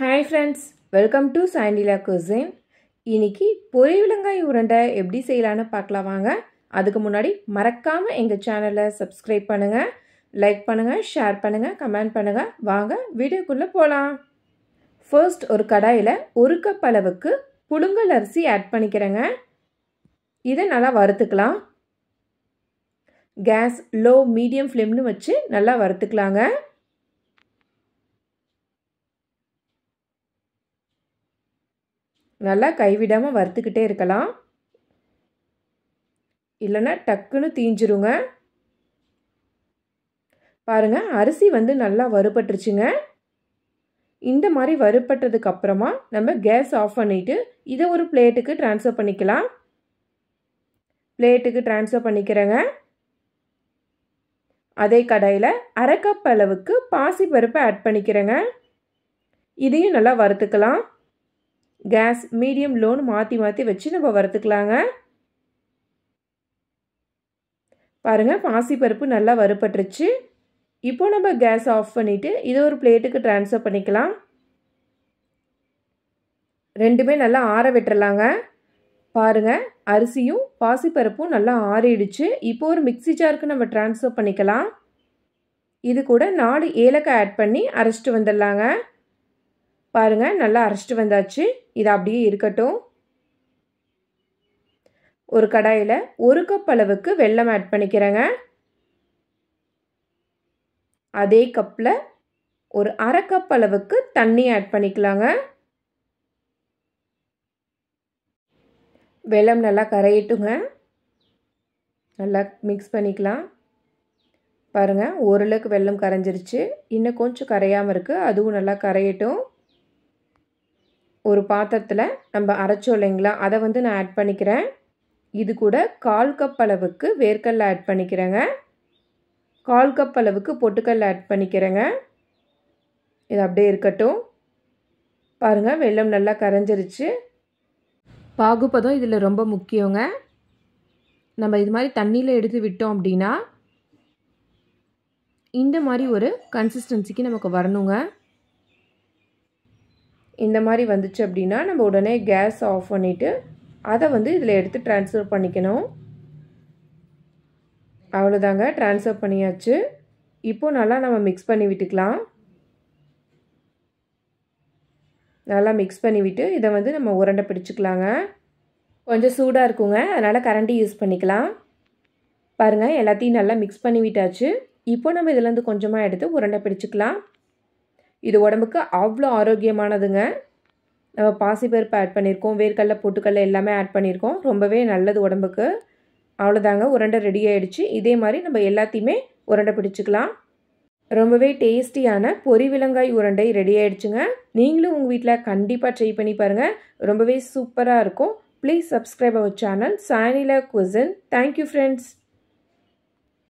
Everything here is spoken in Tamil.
hi friends welcome to Chandila cuisine இன்றைக்கி பொரி விலங்காய் உருண்டை எப்படி செய்யலான்னு பார்க்கலாம் வாங்க அதுக்கு முன்னாடி மறக்காமல் எங்கள் சேனலை சப்ஸ்கிரைப் பண்ணுங்கள் லைக் பண்ணுங்கள் ஷேர் பண்ணுங்கள் கமெண்ட் பண்ணுங்கள் வாங்க வீடியோக்குள்ளே போகலாம் ஃபர்ஸ்ட் ஒரு கடாயில் ஒரு கப் அளவுக்கு புழுங்கல் அரிசி ஆட் பண்ணிக்கிறேங்க இதை நல்லா வறுத்துக்கலாம் கேஸ் லோ மீடியம் ஃப்ளேம்னு வச்சு நல்லா வறுத்துக்கலாங்க நல்லா கைவிடாமல் வறுத்துக்கிட்டே இருக்கலாம் இல்லைன்னா டக்குன்னு தீஞ்சிருங்க பாருங்கள் அரிசி வந்து நல்லா வறுபட்டுருச்சுங்க இந்த மாதிரி வறுபட்டதுக்கு நம்ம கேஸ் ஆஃப் பண்ணிவிட்டு இதை ஒரு பிளேட்டுக்கு ட்ரான்ஸ்ஃபர் பண்ணிக்கலாம் பிளேட்டுக்கு ட்ரான்ஸ்ஃபர் பண்ணிக்கிறேங்க அதே கடையில் அரைக்கப் அளவுக்கு பாசி பாசிப்பருப்பை ஆட் பண்ணிக்கிறேங்க இதையும் நல்லா வறுத்துக்கலாம் கேஸ் மீடியம் லோன்னு மாற்றி மாற்றி வச்சு நம்ம வறுத்துக்கலாங்க பாருங்கள் பாசிப்பருப்பு நல்லா வறுப்பட்டுருச்சு இப்போது நம்ம கேஸ் ஆஃப் பண்ணிவிட்டு இதை ஒரு பிளேட்டுக்கு ட்ரான்ஸ்ஃபர் பண்ணிக்கலாம் ரெண்டுமே நல்லா ஆற விட்டுறலாங்க பாருங்கள் அரிசியும் பாசிப்பருப்பும் நல்லா ஆறிடுச்சு இப்போ ஒரு மிக்சி ஜாருக்கு நம்ம ட்ரான்ஸ்ஃபர் பண்ணிக்கலாம் இது கூட நாலு ஏலக்காய் ஆட் பண்ணி அரைச்சிட்டு வந்துடலாங்க பாருங்கள் நல்லா அரைச்சிட்டு வந்தாச்சு இது அப்படியே இருக்கட்டும் ஒரு கடாயில் ஒரு கப் அளவுக்கு வெல்லம் ஆட் பண்ணிக்கிறேங்க அதே கப்பில் ஒரு அரை கப் அளவுக்கு தண்ணி ஆட் பண்ணிக்கலாங்க வெள்ளம் நல்லா கரையட்டுங்க நல்லா மிக்ஸ் பண்ணிக்கலாம் பாருங்கள் ஓரளவுக்கு வெள்ளம் கரைஞ்சிருச்சு இன்னும் கொஞ்சம் கரையாமல் இருக்குது அதுவும் நல்லா கரையட்டும் ஒரு பாத்திரத்தில் நம்ம அரைச்சோம் இல்லைங்களா அதை வந்து நான் ஆட் பண்ணிக்கிறேன் இது கூட கால் கப் அளவுக்கு வேர்க்கடலை ஆட் பண்ணிக்கிறேங்க கால் கப் அளவுக்கு பொட்டுக்கல்ல ஆட் பண்ணிக்கிறேங்க இது அப்படியே இருக்கட்டும் பாருங்கள் வெள்ளம் நல்லா கரைஞ்சிருச்சு பாகுபதம் இதில் ரொம்ப முக்கியங்க நம்ம இது மாதிரி தண்ணியில் எடுத்து விட்டோம் அப்படின்னா இந்த மாதிரி ஒரு கன்சிஸ்டன்சிக்கு நமக்கு வரணுங்க இந்த மாதிரி வந்துச்சு அப்படின்னா நம்ம உடனே கேஸ் ஆஃப் பண்ணிவிட்டு அதை வந்து இதில் எடுத்து ட்ரான்ஸ்ஃபர் பண்ணிக்கணும் அவ்வளோதாங்க ட்ரான்ஸ்ஃபர் பண்ணியாச்சு இப்போ நல்லா நம்ம மிக்ஸ் பண்ணி விட்டுக்கலாம் நல்லா மிக்ஸ் பண்ணிவிட்டு இதை வந்து நம்ம உரண்டை பிடிச்சிக்கலாங்க கொஞ்சம் சூடாக இருக்குங்க அதனால் கரண்டி யூஸ் பண்ணிக்கலாம் பாருங்கள் எல்லாத்தையும் நல்லா மிக்ஸ் பண்ணி விட்டாச்சு இப்போ நம்ம இதிலேருந்து கொஞ்சமாக எடுத்து உருண்டை பிடிச்சிக்கலாம் இது உடம்புக்கு அவ்வளோ ஆரோக்கியமானதுங்க நம்ம பாசிப்பருப்பு ஆட் பண்ணியிருக்கோம் வேர்க்கடல பொட்டுக்கடல எல்லாமே ஆட் பண்ணியிருக்கோம் ரொம்பவே நல்லது உடம்புக்கு அவ்வளோதாங்க உருண்டை ரெடி ஆகிடுச்சு இதே மாதிரி நம்ம எல்லாத்தையுமே உருண்டை பிடிச்சிக்கலாம் ரொம்பவே டேஸ்டியான விலங்காய் உருண்டை ரெடி ஆகிடுச்சுங்க நீங்களும் உங்கள் வீட்டில் கண்டிப்பாக ட்ரை பண்ணி பாருங்கள் ரொம்பவே சூப்பராக இருக்கும் ப்ளீஸ் சப்ஸ்கிரைப் அவர் சேனல் சாயனில குசன் தேங்க்யூ ஃப்ரெண்ட்ஸ்